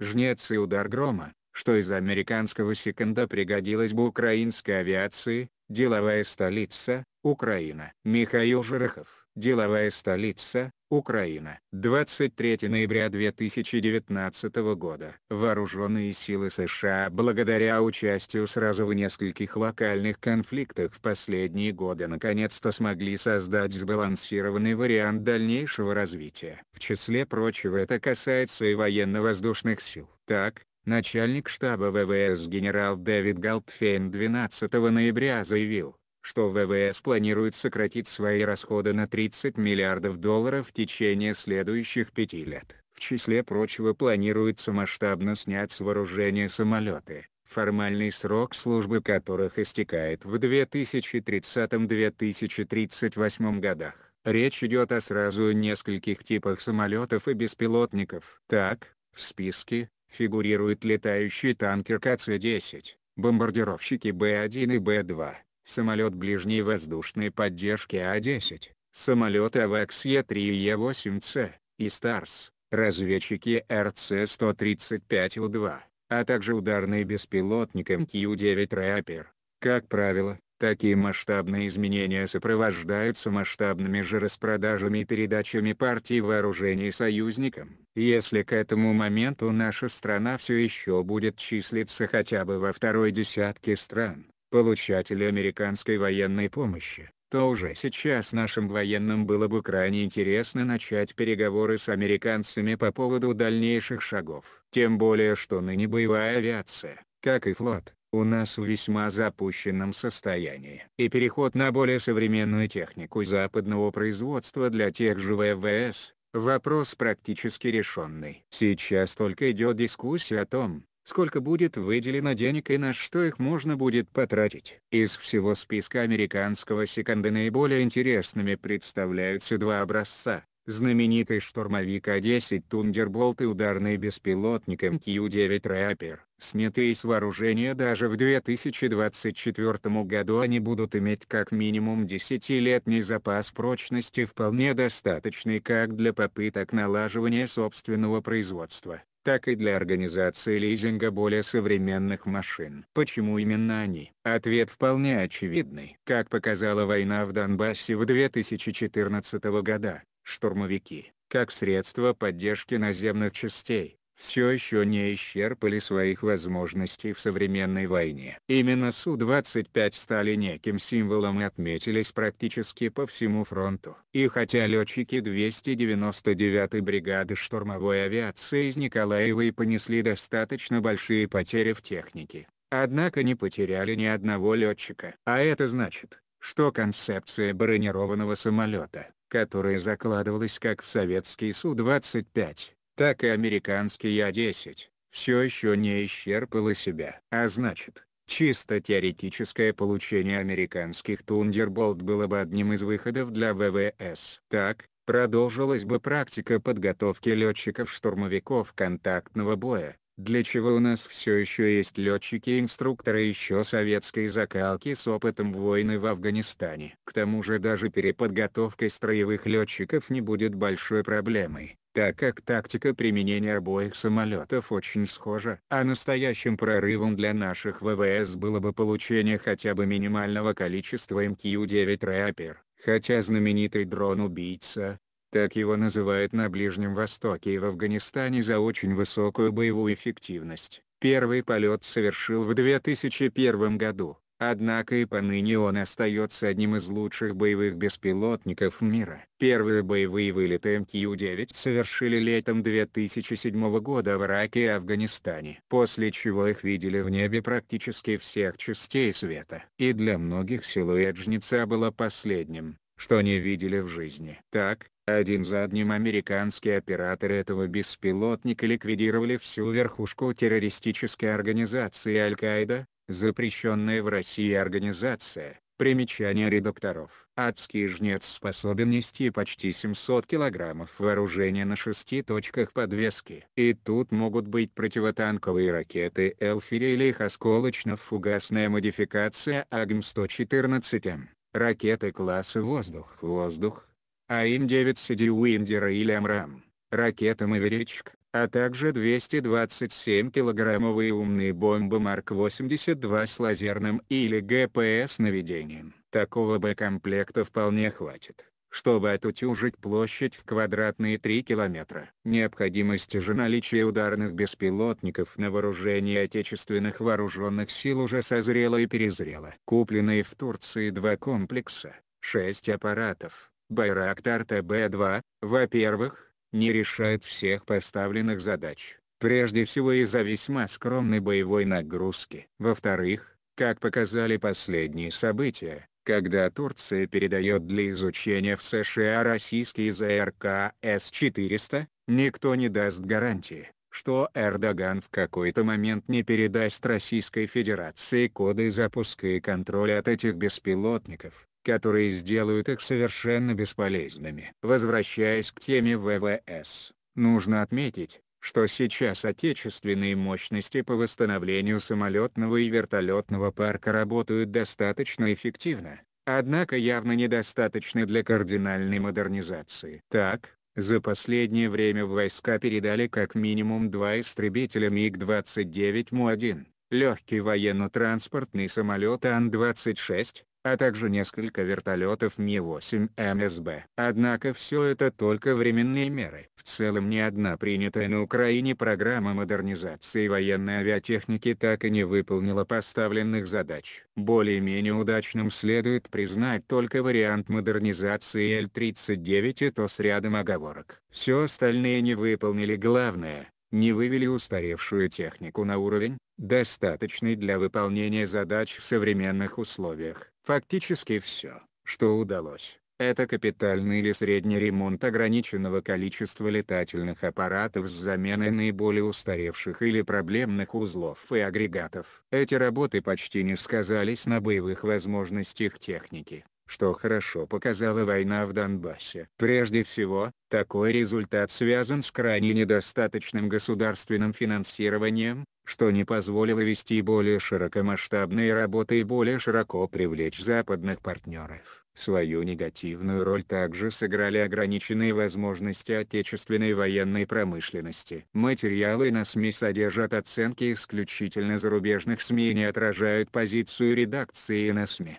жнец и удар грома, что из американского секонда пригодилось бы украинской авиации, деловая столица, Украина. Михаил Жирохов деловая столица, Украина. 23 ноября 2019 года. Вооруженные силы США благодаря участию сразу в нескольких локальных конфликтах в последние годы наконец-то смогли создать сбалансированный вариант дальнейшего развития. В числе прочего это касается и военно-воздушных сил. Так, начальник штаба ВВС генерал Дэвид Голдфейн 12 ноября заявил, что ВВС планирует сократить свои расходы на 30 миллиардов долларов в течение следующих пяти лет. В числе прочего планируется масштабно снять с вооружения самолеты, формальный срок службы которых истекает в 2030-2038 годах. Речь идет о сразу нескольких типах самолетов и беспилотников. Так, в списке, фигурирует летающий танкер КЦ-10, бомбардировщики Б-1 и Б-2, самолет ближней воздушной поддержки А-10, самолеты АВАКС Е-3 и Е-8С, и СТАРС, разведчики РЦ-135У-2, а также ударный беспилотник МК-9 «Рэпер». Как правило, такие масштабные изменения сопровождаются масштабными же распродажами и передачами партий вооружений союзникам. Если к этому моменту наша страна все еще будет числиться хотя бы во второй десятке стран, получатели американской военной помощи, то уже сейчас нашим военным было бы крайне интересно начать переговоры с американцами по поводу дальнейших шагов. Тем более что ныне боевая авиация, как и флот, у нас в весьма запущенном состоянии. И переход на более современную технику западного производства для тех же ВВС, вопрос практически решенный. Сейчас только идет дискуссия о том, сколько будет выделено денег и на что их можно будет потратить. Из всего списка американского секонда наиболее интересными представляются два образца. Знаменитый штурмовик А-10 Тундерболт и ударный беспилотник МК-9 Raptor. Снятые с вооружения даже в 2024 году они будут иметь как минимум 10-летний запас прочности вполне достаточный как для попыток налаживания собственного производства так и для организации лизинга более современных машин. Почему именно они? Ответ вполне очевидный. Как показала война в Донбассе в 2014 года, штурмовики, как средство поддержки наземных частей, все еще не исчерпали своих возможностей в современной войне. Именно Су-25 стали неким символом и отметились практически по всему фронту. И хотя летчики 299-й бригады штурмовой авиации из Николаевой понесли достаточно большие потери в технике, однако не потеряли ни одного летчика. А это значит, что концепция бронированного самолета, которая закладывалась как в советский Су-25, так и американский я 10 все еще не исчерпало себя. А значит, чисто теоретическое получение американских Тундерболт было бы одним из выходов для ВВС. Так, продолжилась бы практика подготовки летчиков-штурмовиков контактного боя, для чего у нас все еще есть летчики-инструкторы еще советской закалки с опытом войны в Афганистане. К тому же даже переподготовка строевых летчиков не будет большой проблемой так как тактика применения обоих самолетов очень схожа. А настоящим прорывом для наших ВВС было бы получение хотя бы минимального количества МК-9 Рэпер. А хотя знаменитый дрон-убийца, так его называют на Ближнем Востоке и в Афганистане за очень высокую боевую эффективность. Первый полет совершил в 2001 году. Однако и поныне он остается одним из лучших боевых беспилотников мира. Первые боевые вылеты МК-9 совершили летом 2007 года в Ираке и Афганистане. После чего их видели в небе практически всех частей света. И для многих силуэт Жнеца было последним, что они видели в жизни. Так, один за одним американские операторы этого беспилотника ликвидировали всю верхушку террористической организации Аль-Каида, Запрещенная в России организация. Примечание редакторов. Адский жнец способен нести почти 700 килограммов вооружения на шести точках подвески. И тут могут быть противотанковые ракеты «Элфири» или их осколочно-фугасная модификация АГМ-114М, ракеты класса «Воздух-Воздух», АИМ-9 «Сиди Уиндера» или «Амрам», ракета «Маверичк», а также 227 килограммовые умные бомбы Марк-82 с лазерным или ГПС-наведением. Такого Б-комплекта вполне хватит, чтобы отутюжить площадь в квадратные 3 километра. Необходимость же наличия ударных беспилотников на вооружении отечественных вооруженных сил уже созрела и перезрела. Купленные в Турции два комплекса, 6 аппаратов, Байрактар ТБ-2, во-первых, не решает всех поставленных задач, прежде всего из-за весьма скромной боевой нагрузки. Во-вторых, как показали последние события, когда Турция передает для изучения в США российский ЗРК С-400, никто не даст гарантии, что Эрдоган в какой-то момент не передаст Российской Федерации коды запуска и контроля от этих беспилотников которые сделают их совершенно бесполезными. Возвращаясь к теме ВВС, нужно отметить, что сейчас отечественные мощности по восстановлению самолетного и вертолетного парка работают достаточно эффективно, однако явно недостаточно для кардинальной модернизации. Так, за последнее время в войска передали как минимум два истребителя МиГ-29Му-1, легкий военно-транспортный самолет Ан-26, а также несколько вертолетов Ми-8 МСБ. Однако все это только временные меры. В целом ни одна принятая на Украине программа модернизации военной авиатехники так и не выполнила поставленных задач. Более-менее удачным следует признать только вариант модернизации Л-39 и то с рядом оговорок. Все остальные не выполнили главное, не вывели устаревшую технику на уровень, достаточный для выполнения задач в современных условиях. Фактически все, что удалось, это капитальный или средний ремонт ограниченного количества летательных аппаратов с заменой наиболее устаревших или проблемных узлов и агрегатов. Эти работы почти не сказались на боевых возможностях техники что хорошо показала война в Донбассе. Прежде всего, такой результат связан с крайне недостаточным государственным финансированием, что не позволило вести более широкомасштабные работы и более широко привлечь западных партнеров. Свою негативную роль также сыграли ограниченные возможности отечественной военной промышленности. Материалы на СМИ содержат оценки исключительно зарубежных СМИ и не отражают позицию редакции на СМИ.